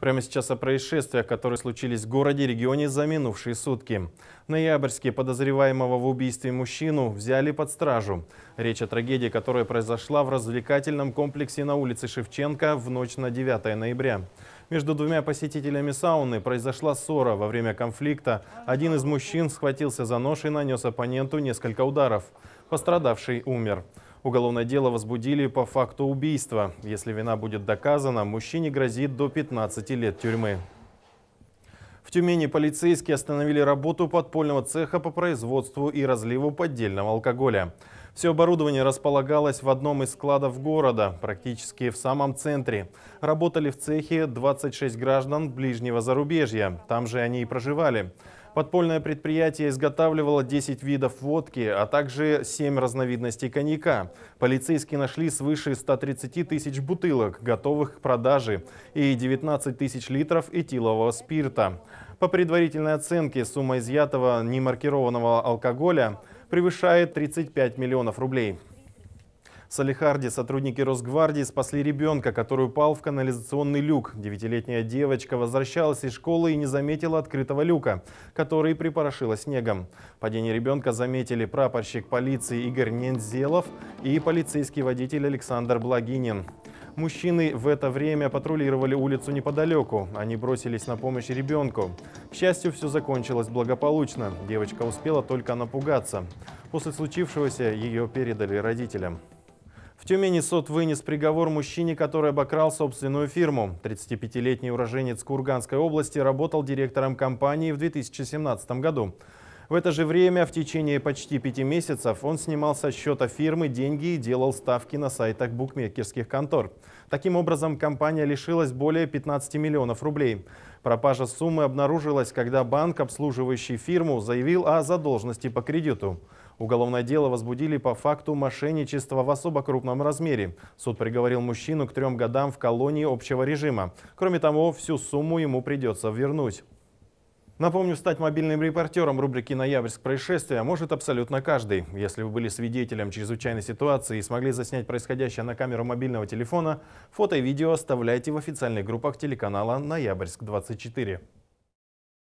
Прямо сейчас о происшествиях, которые случились в городе и регионе за минувшие сутки. В ноябрьске подозреваемого в убийстве мужчину взяли под стражу. Речь о трагедии, которая произошла в развлекательном комплексе на улице Шевченко в ночь на 9 ноября. Между двумя посетителями сауны произошла ссора во время конфликта. Один из мужчин схватился за нож и нанес оппоненту несколько ударов. Пострадавший умер. Уголовное дело возбудили по факту убийства. Если вина будет доказана, мужчине грозит до 15 лет тюрьмы. В Тюмени полицейские остановили работу подпольного цеха по производству и разливу поддельного алкоголя. Все оборудование располагалось в одном из складов города, практически в самом центре. Работали в цехе 26 граждан ближнего зарубежья, там же они и проживали. Подпольное предприятие изготавливало 10 видов водки, а также 7 разновидностей коньяка. Полицейские нашли свыше 130 тысяч бутылок, готовых к продаже, и 19 тысяч литров этилового спирта. По предварительной оценке сумма изъятого немаркированного алкоголя превышает 35 миллионов рублей. В Салихарде сотрудники Росгвардии спасли ребенка, который упал в канализационный люк. Девятилетняя девочка возвращалась из школы и не заметила открытого люка, который припорошила снегом. Падение ребенка заметили прапорщик полиции Игорь Нензелов и полицейский водитель Александр Благинин. Мужчины в это время патрулировали улицу неподалеку. Они бросились на помощь ребенку. К счастью, все закончилось благополучно. Девочка успела только напугаться. После случившегося ее передали родителям. В Тюмени суд вынес приговор мужчине, который обокрал собственную фирму. 35-летний уроженец Курганской области работал директором компании в 2017 году. В это же время, в течение почти пяти месяцев, он снимал со счета фирмы деньги и делал ставки на сайтах букмекерских контор. Таким образом, компания лишилась более 15 миллионов рублей. Пропажа суммы обнаружилась, когда банк, обслуживающий фирму, заявил о задолженности по кредиту. Уголовное дело возбудили по факту мошенничества в особо крупном размере. Суд приговорил мужчину к трем годам в колонии общего режима. Кроме того, всю сумму ему придется вернуть. Напомню, стать мобильным репортером рубрики «Ноябрьск. Происшествия» может абсолютно каждый. Если вы были свидетелем чрезвычайной ситуации и смогли заснять происходящее на камеру мобильного телефона, фото и видео оставляйте в официальных группах телеканала «Ноябрьск-24».